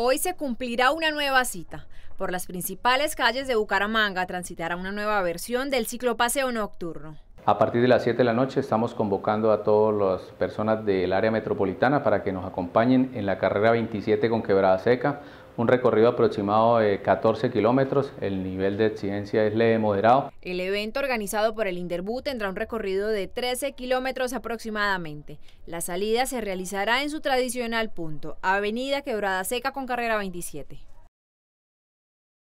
Hoy se cumplirá una nueva cita. Por las principales calles de Bucaramanga transitará una nueva versión del Paseo nocturno. A partir de las 7 de la noche estamos convocando a todas las personas del área metropolitana para que nos acompañen en la carrera 27 con Quebrada Seca un recorrido aproximado de 14 kilómetros, el nivel de exigencia es leve moderado. El evento organizado por el Interbú tendrá un recorrido de 13 kilómetros aproximadamente. La salida se realizará en su tradicional punto, Avenida Quebrada Seca con carrera 27.